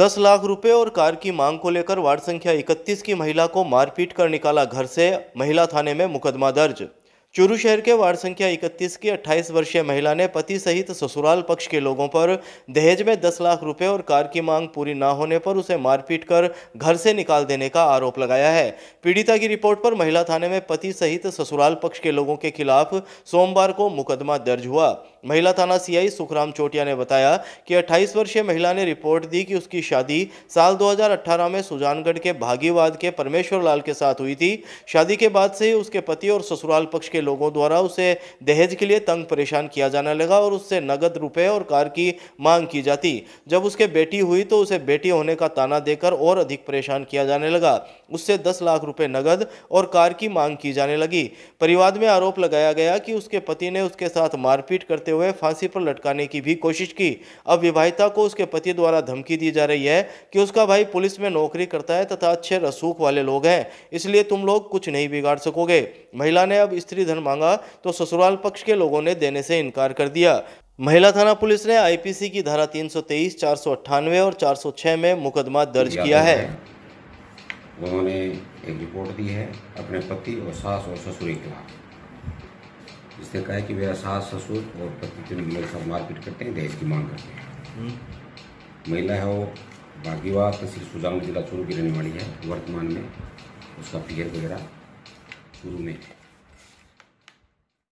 दस लाख रुपए और कार की मांग को लेकर वार्ड संख्या इकतीस की महिला को मारपीट कर निकाला घर से महिला थाने में मुकदमा दर्ज चूरू शहर के वार्ड संख्या 31 की 28 वर्षीय महिला ने पति सहित ससुराल पक्ष के लोगों पर दहेज में 10 लाख रुपए और कार की मांग पूरी ना होने पर उसे मारपीट कर घर से निकाल देने का आरोप लगाया है पीड़िता की रिपोर्ट पर महिला थाने में पति सहित ससुराल पक्ष के लोगों के खिलाफ सोमवार को मुकदमा दर्ज हुआ महिला थाना सीआई सुखराम चोटिया ने बताया कि 28 वर्षीय महिला ने रिपोर्ट दी कि उसकी शादी साल 2018 में सुजानगढ़ के भागीवाद के परमेश्वर लाल के साथ हुई थी शादी के बाद से ही उसके पति और ससुराल पक्ष के लोगों द्वारा उसे दहेज के लिए तंग परेशान किया जाने लगा और उससे नगद रुपए और कार की मांग की जाती जब उसके बेटी हुई तो उसे बेटी होने का ताना देकर और अधिक परेशान किया जाने लगा उससे दस लाख रुपये नगद और कार की मांग की जाने लगी परिवार में आरोप लगाया गया कि उसके पति ने उसके साथ मारपीट करते हुए फांसी पर लटकाने की भी कोशिश की अब विवाहिता को उसके पति द्वारा धमकी दी जा रही है कि उसका भाई पुलिस में नौकरी करता है तथा अच्छे रसूख वाले लोग हैं इसलिए तुम लोग कुछ नहीं बिगाड़ सकोगे महिला ने अब स्त्री धन मांगा तो ससुराल पक्ष के लोगों ने देने से इनकार कर दिया महिला थाना पुलिस ने आईपीसी की धारा 323, 498 और 406 में मुकदमा दर्ज किया है उन्होंने एक रिपोर्ट दी है अपने पति और सास और ससुर के खिलाफ जिसने कहा है कि वे सास ससुर और पति तीनों लोग सब मारपीट करते हैं दहेज की मांग करते हैं हम्म। महिला है वो बागीवा तहसील तो सुजान जिला चूरू की रहने वाली है वर्तमान में उसका फिगर वगैरह चूरू में है